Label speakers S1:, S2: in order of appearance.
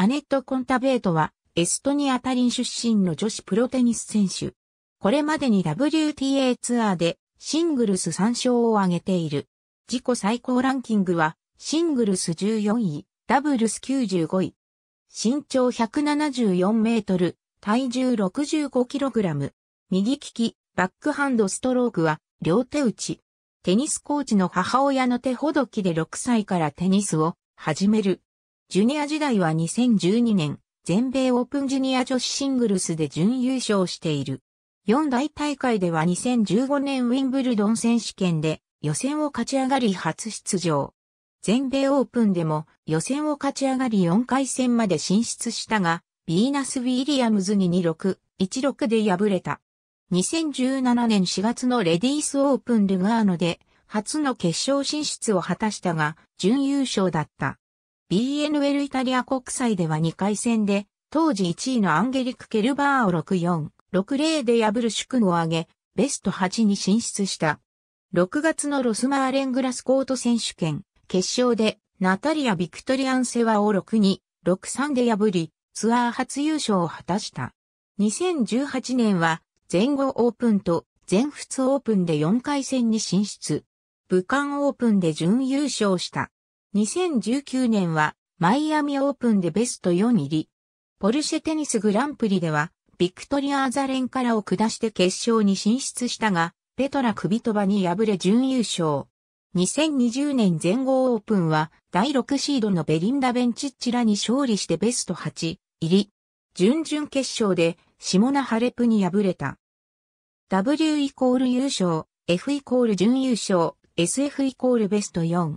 S1: アネット・コンタベートは、エストニア・タリン出身の女子プロテニス選手。これまでに WTA ツアーでシングルス3勝を挙げている。自己最高ランキングは、シングルス14位、ダブルス95位。身長174メートル、体重65キログラム。右利き、バックハンドストロークは、両手打ち。テニスコーチの母親の手ほどきで6歳からテニスを始める。ジュニア時代は2012年、全米オープンジュニア女子シングルスで準優勝している。四大大会では2015年ウィンブルドン選手権で予選を勝ち上がり初出場。全米オープンでも予選を勝ち上がり4回戦まで進出したが、ビーナス・ウィリアムズに26、16で敗れた。2017年4月のレディースオープンルガーノで初の決勝進出を果たしたが、準優勝だった。BNL イタリア国際では2回戦で、当時1位のアンゲリク・ケルバーを6-4、6-0で破る主君を挙げ、ベスト8に進出した。6月のロスマーレングラスコート選手権、決勝で、ナタリア・ビクトリアンセワを6-2、6-3で破り、ツアー初優勝を果たした。2018年は、全豪オープンと全仏オープンで4回戦に進出。武漢オープンで準優勝した。2019年はマイアミオープンでベスト4入り。ポルシェテニスグランプリでは、ビクトリア・アザレンからを下して決勝に進出したが、ペトラ・クビトバに敗れ準優勝。2020年全豪オープンは、第6シードのベリンダ・ベンチッチらに勝利してベスト8入り。準々決勝で、シモナ・ハレプに敗れた。W イコール優勝、F イコール準優勝、SF イコールベスト4。